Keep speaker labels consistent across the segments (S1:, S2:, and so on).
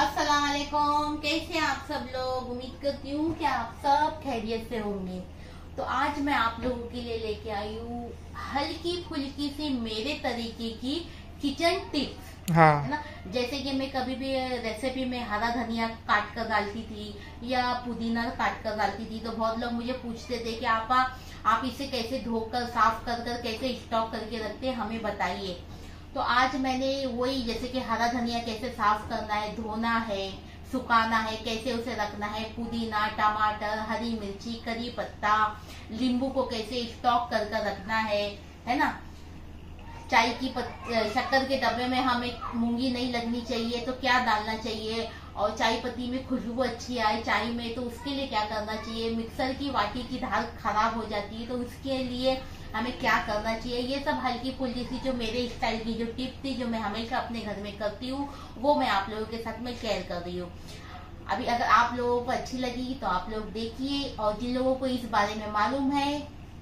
S1: असलकुम कैसे आप सब लोग उम्मीद करती हूँ कि आप सब खैरियत से होंगे तो आज मैं आप लोगों के लिए लेके आई हूँ हल्की फुल्की सी मेरे तरीके की किचन टिप्स हाँ। है ना जैसे कि मैं कभी भी रेसिपी में हरा धनिया काट कर डालती थी या पुदीना काट कर डालती थी तो बहुत लोग मुझे पूछते थे कि आप आप इसे कैसे धोकर साफ कर कर कैसे स्टॉक करके रखते हमें बताइए तो आज मैंने वही जैसे कि हरा धनिया कैसे साफ करना है धोना है सुखाना है कैसे उसे रखना है पुदीना टमाटर हरी मिर्ची करी पत्ता नींबू को कैसे स्टॉक कर कर रखना है है ना चाय की शक्कर के डब्बे में हमें मूंगी नहीं लगनी चाहिए तो क्या डालना चाहिए और चाय पत्ती में खुशबू अच्छी आए चाय में तो उसके लिए क्या करना चाहिए मिक्सर की वाटी की धार खराब हो जाती है तो उसके लिए हमें क्या करना चाहिए ये सब हल्की फुल्की सी जो मेरे स्टाइल की जो टिप थी जो मैं हमेशा अपने घर में करती हूँ वो मैं आप लोगों के साथ में शेयर कर रही हूँ अभी अगर आप लोगों को अच्छी लगी तो आप लोग देखिए और जिन लोगों को इस बारे में मालूम है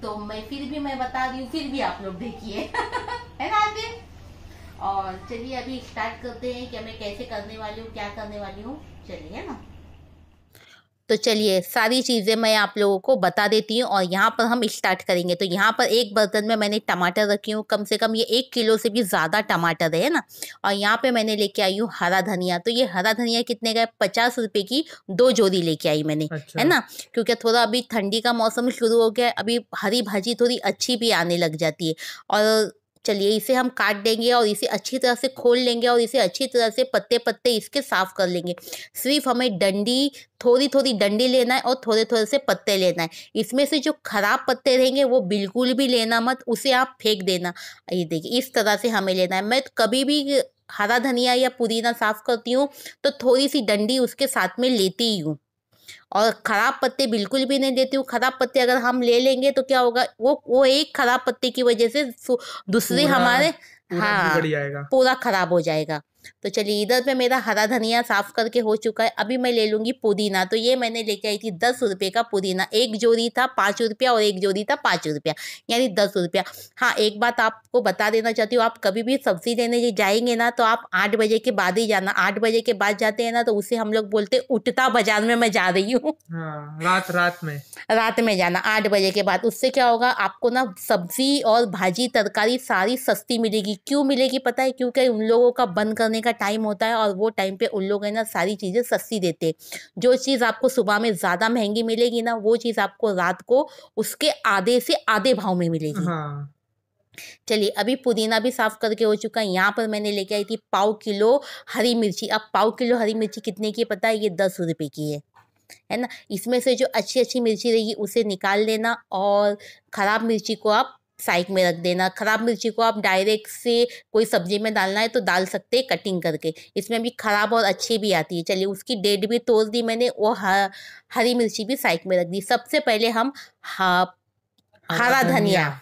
S1: तो मैं फिर भी मैं बता रही हूँ फिर भी आप लोग देखिए है ना आप और चलिए अभी स्टार्ट करते हैं कि मैं कैसे करने वाली हूँ क्या करने वाली हूँ चलिए है ना तो चलिए सारी चीज़ें मैं आप लोगों को बता देती हूँ और यहाँ पर हम स्टार्ट करेंगे तो यहाँ पर एक बर्तन में मैंने टमाटर रखी हूँ कम से कम ये एक किलो से भी ज़्यादा टमाटर है ना और यहाँ पे मैंने लेके आई हूँ हरा धनिया तो ये हरा धनिया कितने का है पचास रुपये की दो जोड़ी लेके आई मैंने अच्छा। है ना क्योंकि थोड़ा अभी ठंडी का मौसम शुरू हो गया अभी हरी भाजी थोड़ी अच्छी भी आने लग जाती है और चलिए इसे हम काट देंगे और इसे अच्छी तरह से खोल लेंगे और इसे अच्छी तरह से पत्ते पत्ते इसके साफ कर लेंगे सिर्फ हमें डंडी थोड़ी थोड़ी डंडी लेना है और थोड़े थोड़े से पत्ते लेना है इसमें से जो खराब पत्ते रहेंगे वो बिल्कुल भी लेना मत उसे आप फेंक देना ये देखिए इस तरह से हमें लेना है मैं तो कभी भी हरा धनिया या पुदीना साफ करती हूँ तो थोड़ी सी डंडी उसके साथ में लेती ही हूँ और ख़राब पत्ते बिल्कुल भी नहीं देती हूँ ख़राब पत्ते अगर हम ले लेंगे तो क्या होगा वो वो एक ख़राब पत्ते की वजह से दूसरे हमारे हाँ पूरा खराब हो जाएगा तो चलिए इधर पे मेरा हरा धनिया साफ़ करके हो चुका है अभी मैं ले लूँगी पुदीना तो ये मैंने लेके आई थी दस रुपये का पुदीना एक जोड़ी था पाँच रुपया और एक जोड़ी था पाँच रुपया यानी दस रुपया हाँ एक बात आपको बता देना चाहती हूँ आप कभी भी सब्ज़ी लेने जाएंगे ना तो आप आठ बजे के बाद ही जाना आठ बजे के बाद जाते हैं ना तो उसे हम लोग बोलते उठता बाजार में मैं जा रही हूँ हाँ, रात रात में रात में जाना आठ बजे के बाद उससे क्या होगा आपको ना सब्जी और भाजी तरकारी सारी सस्ती मिलेगी क्यों मिलेगी पता है क्योंकि उन लोगों का बंद करने होने का टाइम होता है और वो टाइम पे उन लोग है ना सारी चीज़ें सस्ती देते जो चीज़ आपको सुबह में ज़्यादा महंगी मिलेगी ना वो चीज़ आपको रात को उसके आधे से आधे भाव में मिलेगी हाँ। चलिए अभी पुदीना भी साफ करके हो चुका है यहाँ पर मैंने लेके आई थी पाव किलो हरी मिर्ची अब पाव किलो हरी मिर्ची कितने की पता है ये दस रुपये की है है ना इसमें से जो अच्छी अच्छी मिर्ची रहेगी उसे निकाल लेना और ख़राब मिर्ची को आप साइक में रख देना खराब मिर्ची को आप डायरेक्ट से कोई सब्जी में डालना है तो डाल सकते हैं कटिंग करके इसमें भी खराब और अच्छी भी आती है चलिए उसकी डेड भी तोड़ दी मैंने वो हर, हरी मिर्ची भी साइक में रख दी सबसे पहले हम हा, हरा धनिया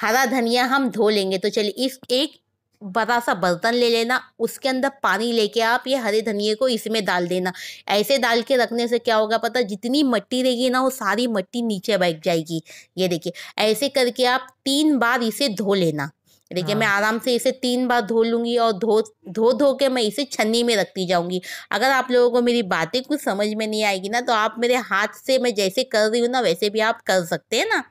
S1: हरा धनिया हम धो लेंगे तो चलिए इस एक बड़ा सा बर्तन ले लेना उसके अंदर पानी लेके आप ये हरे धनिए को इसमें डाल देना ऐसे डाल के रखने से क्या होगा पता जितनी मट्टी रहेगी ना वो सारी मट्टी नीचे बैठ जाएगी ये देखिए ऐसे करके आप तीन बार इसे धो लेना देखिए हाँ। मैं आराम से इसे तीन बार धो लूंगी और धो धो धो के मैं इसे छन्नी में रखती जाऊंगी अगर आप लोगों को मेरी बातें कुछ समझ में नहीं आएगी ना तो आप मेरे हाथ से मैं जैसे कर रही हूँ ना वैसे भी आप कर सकते हैं ना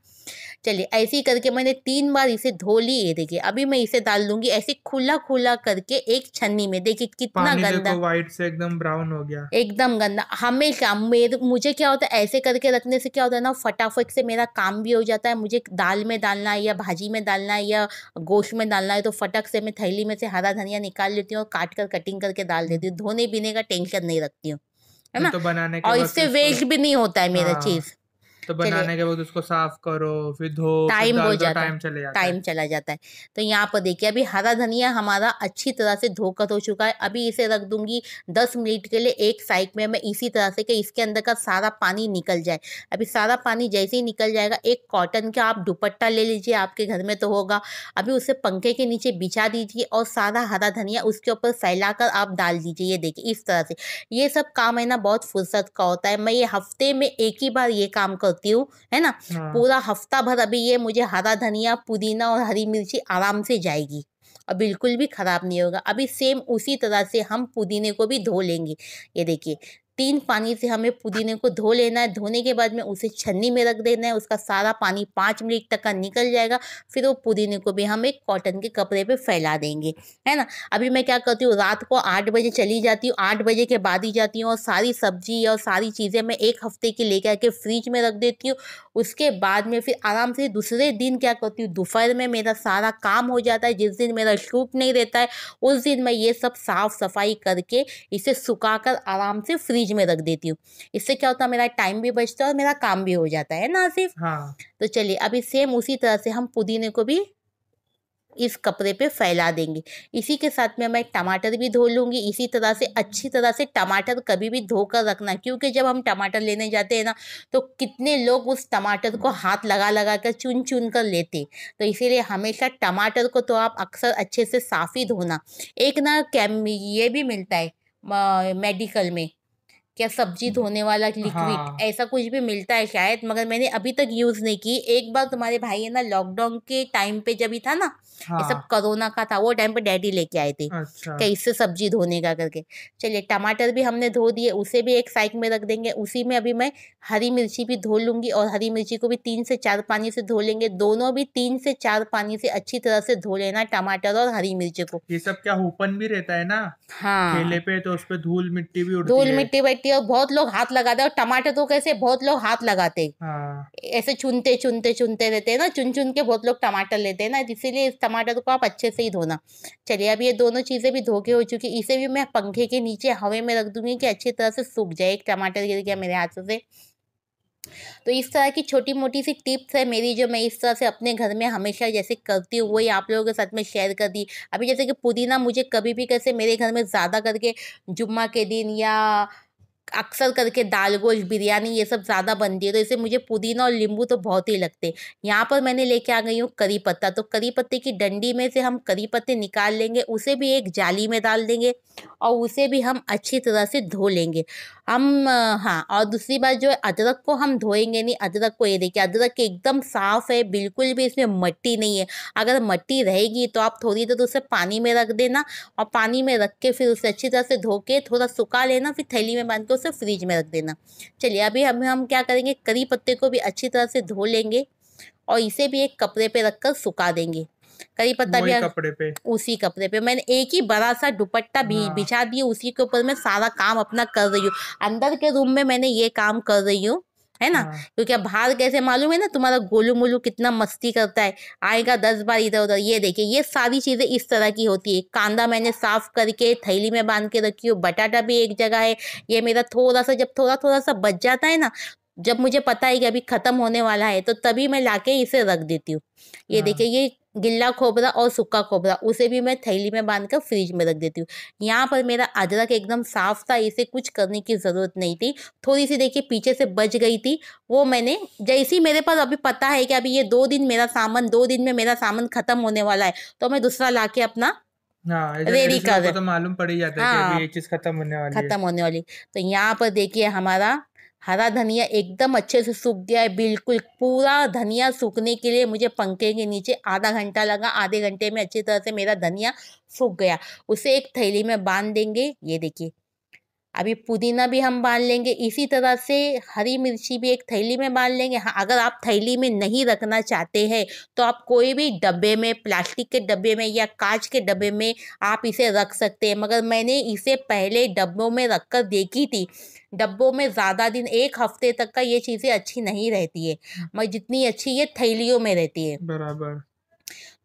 S1: चलिए ऐसे करके मैंने तीन बार इसे धो ली ये देखिए अभी मैं इसे डाल दूंगी ऐसे खुला खुला करके एक छन्नी में देखिए कितना गंदा व्हाइट से एकदम ब्राउन हो गया एकदम गंदा हमेशा मुझे क्या होता है ऐसे करके रखने से क्या होता है ना फटाफट से मेरा काम भी हो जाता है मुझे दाल में डालना है या भाजी में डालना है या गोश्त में डालना है तो फटक से मैं थैली में से हरा धनिया निकाल लेती हूँ और काट कर कटिंग करके डाल देती हूँ धोने पीने का टेंशन नहीं रखती हूँ है ना तो बनाने और इससे वेस्ट तो भी नहीं होता है मेरा चीज़ हाँ। तो बनाने के बाद उसको साफ करो फिर धो टाइम हो जाता टाइम चले जाता टाइम चला जाता है तो यहाँ पर देखिए अभी हरा धनिया हमारा अच्छी तरह से धोकर हो चुका है अभी इसे रख दूंगी दस मिनट के लिए एक साइड में मैं इसी तरह से कि इसके अंदर का सारा पानी निकल जाए अभी सारा पानी जैसे ही निकल जाएगा एक कॉटन का आप दुपट्टा ले लीजिए आपके घर में तो होगा अभी उसे पंखे के नीचे बिछा दीजिए और सारा हरा धनिया उसके ऊपर कर आप डाल दीजिए ये देखिए इस तरह से ये सब काम है ना बहुत फुर्सत का होता है मैं ये हफ्ते में एक ही बार ये काम करती सकती हूँ है ना हाँ। पूरा हफ्ता भर अभी ये मुझे हरा धनिया पुदीना और हरी मिर्ची आराम से जाएगी और बिल्कुल भी ख़राब नहीं होगा अभी सेम उसी तरह से हम पुदीने को भी धो लेंगे ये देखिए तीन पानी से हमें पुदीने को धो लेना है धोने के बाद में उसे छन्नी में रख देना है उसका सारा पानी पाँच मिनट तक का निकल जाएगा फिर वो पुदीने को भी हम एक कॉटन के कपड़े पे फैला देंगे है ना अभी मैं क्या करती हूँ रात को आठ बजे चली जाती हूँ आठ बजे के बाद ही जाती हूँ और सारी सब्जी और सारी चीज़ें मैं एक हफ्ते की ले करके फ्रिज में रख देती हूँ उसके बाद में फिर आराम से दूसरे दिन क्या करती हूँ दोपहर में मेरा सारा काम हो जाता है जिस दिन मेरा शूट नहीं रहता है उस दिन मैं ये सब साफ़ सफाई करके इसे सुखा कर आराम से फ्रिज फ्रिज में रख देती हूँ इससे क्या होता है मेरा टाइम भी बचता है और मेरा काम भी हो जाता है ना सिर्फ हाँ तो चलिए अभी सेम उसी तरह से हम पुदीने को भी इस कपड़े पे फैला देंगे इसी के साथ में मैं टमाटर भी धो लूँगी इसी तरह से अच्छी तरह से टमाटर कभी भी धोकर रखना क्योंकि जब हम टमाटर लेने जाते हैं ना तो कितने लोग उस टमाटर को हाथ लगा लगा कर चुन चुन कर लेते तो इसीलिए हमेशा टमाटर को तो आप अक्सर अच्छे से साफ ही धोना एक ना कैम ये भी मिलता है मेडिकल में क्या सब्जी हम्म। धोने वाला लिक्विड हाँ। ऐसा कुछ भी मिलता है शायद मगर मैंने अभी तक यूज़ नहीं की एक बार तुम्हारे भाई है ना लॉकडाउन के टाइम पे जब ही था ना हाँ। ये सब हाँ। कोरोना का था वो टाइम पे डैडी लेके आए थे अच्छा। इससे सब्जी धोने का करके चलिए टमाटर भी हमने धो दिए उसे भी एक साइड में रख देंगे उसी में अभी मैं हरी मिर्ची भी धो लूंगी और हरी मिर्ची को भी तीन से चार पानी से धो लेंगे दोनों भी तीन से चार पानी से अच्छी तरह से धो लेना टमाटर और हरी मिर्ची को ये सब क्या ऊपन भी रहता है ना हाँ पे तो उस पर धूल मिट्टी भी धूल मिट्टी बैठती है और बहुत लोग हाथ लगाते हैं और टमाटर तो कैसे बहुत लोग हाथ लगाते हाँ। ऐसे चुनते चुनते चुनते रहते हैं ना चुन चुन के बहुत लोग टमाटर लेते हैं ना इसीलिए टमाटर को तो आप अच्छे से ही धोना चलिए अब ये दोनों चीज़ें भी धोके हो चुकी है इसे भी मैं पंखे के नीचे हवे में रख दूंगी कि अच्छी तरह से सूख जाए एक टमाटर गिर गया मेरे हाथों से तो इस तरह की छोटी मोटी सी टिप्स है मेरी जो मैं इस तरह से अपने घर में हमेशा जैसे करती हूँ वही आप लोगों के साथ में शेयर कर दी अभी जैसे कि पुदीना मुझे कभी भी कैसे मेरे घर में ज़्यादा करके जुम्मा के दिन या अक्सर करके दाल गोश्त बिरयानी ये सब ज़्यादा बनती है तो इससे मुझे पुदीना और नींबू तो बहुत ही लगते हैं यहाँ पर मैंने लेके आ गई हूँ करी पत्ता तो करी पत्ते की डंडी में से हम करी पत्ते निकाल लेंगे उसे भी एक जाली में डाल देंगे और उसे भी हम अच्छी तरह से धो लेंगे हम हाँ और दूसरी बात जो है अदरक को हम धोएंगे नहीं अदरक को ये देखिए अदरक एकदम साफ़ है बिल्कुल भी इसमें मट्टी नहीं है अगर मट्टी रहेगी तो आप थोड़ी देर उसे पानी में रख देना और पानी में रख के फिर उसे अच्छी तरह से धो के थोड़ा सुखा लेना फिर थैली में बांध के उसे फ्रिज में रख देना चलिए अभी हम हम क्या करेंगे करी पत्ते को भी अच्छी तरह से धो लेंगे और इसे भी एक कपड़े पे रख कर सुखा देंगे करी पत्ता भी कपड़े पे उसी कपड़े पे मैंने एक ही बड़ा सा दुपट्टा भी हाँ। बिछा दिया उसी के ऊपर मैं सारा काम अपना कर रही हूँ अंदर के रूम में मैंने ये काम कर रही हूँ है ना हाँ। क्योंकि अब बाहर कैसे मालूम है ना तुम्हारा गोलू मोलू कितना मस्ती करता है आएगा दस बार इधर उधर ये देखिए ये सारी चीज़ें इस तरह की होती है कांदा मैंने साफ करके थैली में बांध के रखी हूँ बटाटा भी एक जगह है ये मेरा थोड़ा सा जब थोड़ा थोड़ा सा बच जाता है ना जब मुझे पता है कि अभी ख़त्म होने वाला है तो तभी मैं लाके इसे रख देती हूँ ये हाँ। देखिए ये गिल्ला खोबरा और सूखा खोबरा उसे भी मैं थैली में बांध कर फ्रिज में रख देती हूँ यहाँ पर मेरा अदरक एकदम साफ था इसे कुछ करने की ज़रूरत नहीं थी थोड़ी सी देखिए पीछे से बच गई थी वो मैंने जैसी मेरे पास अभी पता है कि अभी ये दो दिन मेरा सामान दो दिन में मेरा सामान ख़त्म होने वाला है तो मैं दूसरा ला के अपना हाँ, रेडी कर तो हाँ, खत्म होने वाली खत्म होने वाली तो यहाँ पर देखिए हमारा हरा धनिया एकदम अच्छे से सूख गया है बिल्कुल पूरा धनिया सूखने के लिए मुझे पंखे के नीचे आधा घंटा लगा आधे घंटे में अच्छी तरह से मेरा धनिया सूख गया उसे एक थैली में बांध देंगे ये देखिए अभी पुदीना भी हम बांध लेंगे इसी तरह से हरी मिर्ची भी एक थैली में बांध लेंगे हाँ अगर आप थैली में नहीं रखना चाहते हैं तो आप कोई भी डब्बे में प्लास्टिक के डब्बे में या कांच के डब्बे में आप इसे रख सकते हैं मगर मैंने इसे पहले डब्बों में रख कर देखी थी डब्बों में ज़्यादा दिन एक हफ्ते तक का ये चीज़ें अच्छी नहीं रहती है हाँ। मगर जितनी अच्छी ये थैलियों में रहती है बराबर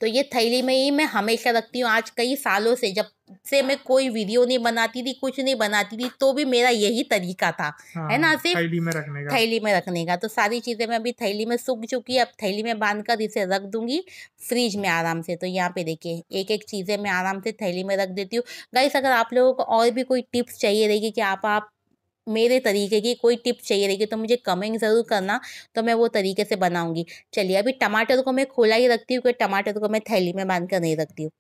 S1: तो ये थैली में ही मैं हमेशा रखती हूँ आज कई सालों से जब से मैं कोई वीडियो नहीं बनाती थी कुछ नहीं बनाती थी तो भी मेरा यही तरीका था हाँ, है ना हाँ, सिर्फ थैली में रखने का थैली में रखने का तो सारी चीज़ें मैं अभी थैली में सूख चुकी है अब थैली में बांध कर इसे रख दूंगी फ्रिज में आराम से तो यहाँ पे देखिए एक एक चीज़ें मैं आराम से थैली में रख देती हूँ गाइस अगर आप लोगों को और भी कोई टिप्स चाहिए रहेगी कि आप आप मेरे तरीके की कोई टिप चाहिए रहेगी तो मुझे कमेंट ज़रूर करना तो मैं वो तरीके से बनाऊंगी चलिए अभी टमाटर को मैं खोला ही रखती हूँ क्योंकि टमाटर को मैं थैली में बांध कर नहीं रखती हूँ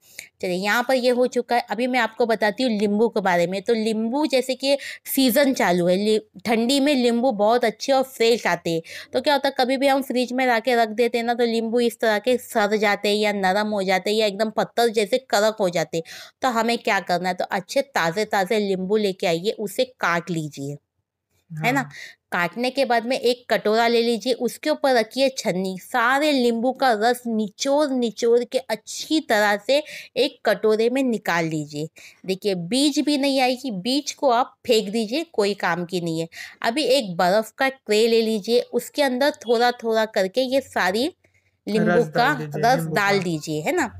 S1: चलिए यहाँ पर ये हो चुका है अभी मैं आपको बताती हूँ लींबू के बारे में तो नींबू जैसे कि सीज़न चालू है ठंडी में नींबू बहुत अच्छे और फ्रेश आते हैं तो क्या होता है कभी भी हम फ्रिज में ला के रख देते हैं ना तो लींबू इस तरह के सर जाते हैं या नरम हो जाते हैं या एकदम पत्थर जैसे कड़क हो जाते तो हमें क्या करना है तो अच्छे ताज़े ताज़े लींबू लेके आइए उसे काट लीजिए है ना हाँ। काटने के बाद में एक कटोरा ले लीजिए उसके ऊपर रखिए छन्नी सारे नींबू का रस निचोड़ निचोड़ के अच्छी तरह से एक कटोरे में निकाल लीजिए देखिए बीज भी नहीं आएगी बीज को आप फेंक दीजिए कोई काम की नहीं है अभी एक बर्फ़ का ट्रे ले लीजिए उसके अंदर थोड़ा थोड़ा करके ये सारी नींबू का रस डाल दीजिए है ना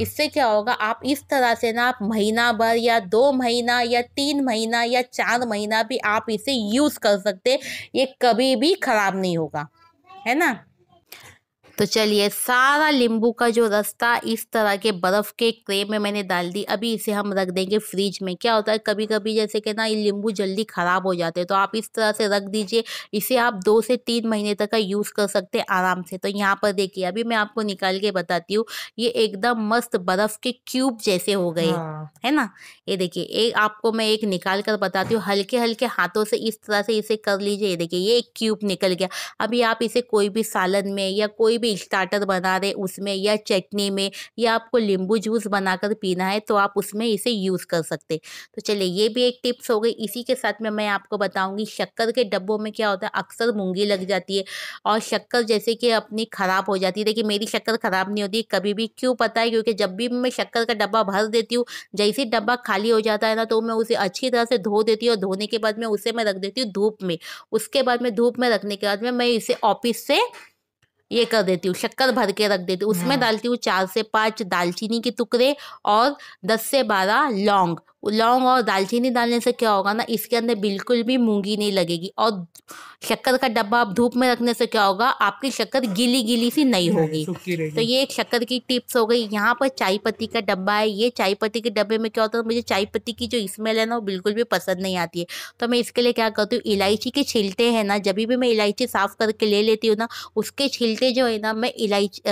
S1: इससे क्या होगा आप इस तरह से ना आप महीना भर या दो महीना या तीन महीना या चार महीना भी आप इसे यूज़ कर सकते ये कभी भी ख़राब नहीं होगा है ना तो चलिए सारा नींबू का जो रस था इस तरह के बर्फ़ के क्रेम में मैंने डाल दी अभी इसे हम रख देंगे फ्रिज में क्या होता है कभी कभी जैसे कि ना ये नींबू जल्दी ख़राब हो जाते हैं तो आप इस तरह से रख दीजिए इसे आप दो से तीन महीने तक का यूज़ कर सकते हैं आराम से तो यहाँ पर देखिए अभी मैं आपको निकाल के बताती हूँ ये एकदम मस्त बर्फ़ के क्यूब जैसे हो गए हाँ। है ना ये देखिए एक आपको मैं एक निकाल कर बताती हूँ हल्के हल्के हाथों से इस तरह से इसे कर लीजिए ये देखिए ये एक क्यूब निकल गया अभी आप इसे कोई भी सालन में या कोई भी भी स्टार्टर बना रहे उसमें या चटनी में या आपको नींबू जूस बनाकर पीना है तो आप उसमें इसे यूज़ कर सकते तो चलिए ये भी एक टिप्स हो गई इसी के साथ में मैं आपको बताऊँगी शक्कर के डब्बों में क्या होता है अक्सर मूँगी लग जाती है और शक्कर जैसे कि अपनी ख़राब हो जाती है देखिए मेरी शक्कर ख़राब नहीं होती कभी भी क्यों पता है क्योंकि जब भी मैं शक्कर का डब्बा भर देती हूँ जैसे डब्बा खाली हो जाता है ना तो मैं उसे अच्छी तरह से धो देती हूँ और धोने के बाद में उसे मैं रख देती हूँ धूप में उसके बाद में धूप में रखने के बाद में मैं इसे ऑफिस से ये कर देती हूँ शक्कर भर के रख देती हूँ उसमें हाँ। डालती हूँ चार से पाँच दालचीनी के टुकड़े और दस से बारह लौंग लौंग और दालचीनी डालने से क्या होगा ना इसके अंदर बिल्कुल भी मूंगी नहीं लगेगी और शक्कर का डब्बा आप धूप में रखने से क्या होगा आपकी शक्कर गीली गीली सी नहीं होगी तो ये एक शक्कर की टिप्स हो गई यहाँ पर चाय पत्ती का डब्बा है ये चाय पत्ती के डब्बे में क्या होता है मुझे चाय पत्ती की जो स्मेल है ना वो बिल्कुल भी पसंद नहीं आती है तो मैं इसके लिए क्या करती हूँ इलायची के छिलते हैं ना जब भी मैं इलायची साफ़ करके ले लेती हूँ ना उसके छिलते जो है ना मैं इलायची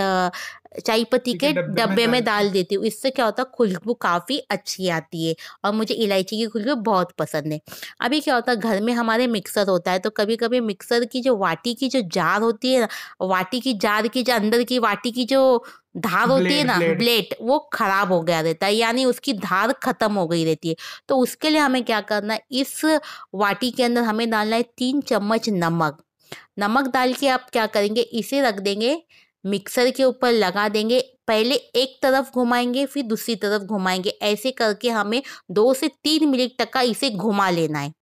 S1: चाय पत्ती के डब्बे में डाल देती हूँ इससे क्या होता है खुशबू काफ़ी अच्छी आती है और मुझे इलायची की खुशबू बहुत पसंद है अभी क्या होता है घर में हमारे मिक्सर होता है तो कभी कभी मिक्सर की जो वाटी की जो जार होती है ना वाटी की जार की जो अंदर की वाटी की जो धार होती है ना ब्लेड वो खराब हो गया रहता है यानी उसकी धार खत्म हो गई रहती है तो उसके लिए हमें क्या करना है इस वाटी के अंदर हमें डालना है तीन चम्मच नमक नमक डाल के आप क्या करेंगे इसे रख देंगे मिक्सर के ऊपर लगा देंगे पहले एक तरफ घुमाएंगे फिर दूसरी तरफ घुमाएंगे ऐसे करके हमें दो से तीन मिनट तक का इसे घुमा लेना है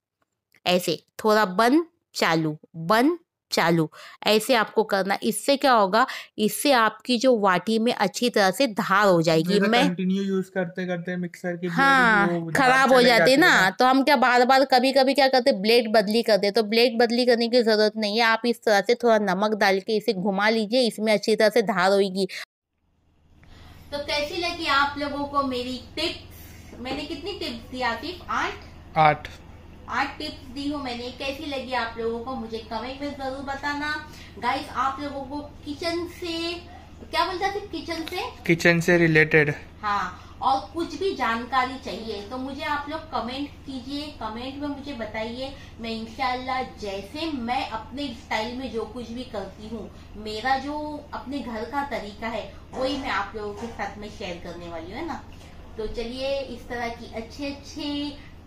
S1: ऐसे थोड़ा बंद चालू बंद चालू ऐसे आपको करना इससे क्या होगा इससे आपकी जो वाटी में अच्छी तरह से धार हो जाएगी मैं कंटिन्यू यूज करते करते मिक्सर की हाँ खराब हो जाते, ना तो हम क्या बार बार कभी कभी क्या करते ब्लेड बदली करते तो ब्लेड बदली करने की जरूरत नहीं है आप इस तरह से थोड़ा नमक डाल के इसे घुमा लीजिए इसमें अच्छी तरह से धार होगी तो कैसी लगी आप लोगों को मेरी टिप्स मैंने कितनी टिप्स दिया आठ आठ आठ टिप्स दी हूँ मैंने कैसी लगी आप लोगों को मुझे कमेंट में जरूर बताना गाइस आप लोगों को किचन से क्या बोलता थे किचन से किचन से रिलेटेड हाँ और कुछ भी जानकारी चाहिए तो मुझे आप लोग कमेंट कीजिए कमेंट में मुझे बताइए मैं इनशाला जैसे मैं अपने स्टाइल में जो कुछ भी करती हूँ मेरा जो अपने घर का तरीका है वही मैं आप लोगों के साथ में शेयर करने वाली हूँ ना तो चलिए इस तरह की अच्छे अच्छे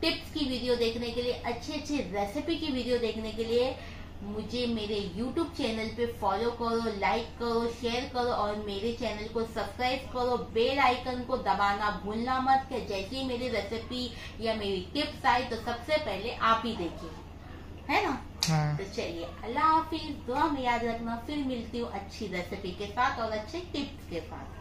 S1: टिप्स की वीडियो देखने के लिए अच्छे अच्छे रेसिपी की वीडियो देखने के लिए मुझे मेरे YouTube चैनल पे फॉलो करो लाइक करो शेयर करो और मेरे चैनल को सब्सक्राइब करो बेल आइकन को दबाना भूलना मत कि जैसे ही मेरी रेसिपी या मेरी टिप्स आए तो सबसे पहले आप ही देखिए है ना हाँ। तो चलिए अल्लाह हाफिज दुआ में याद रखना फिर मिलती हूँ अच्छी रेसिपी के साथ और अच्छे टिप्स के साथ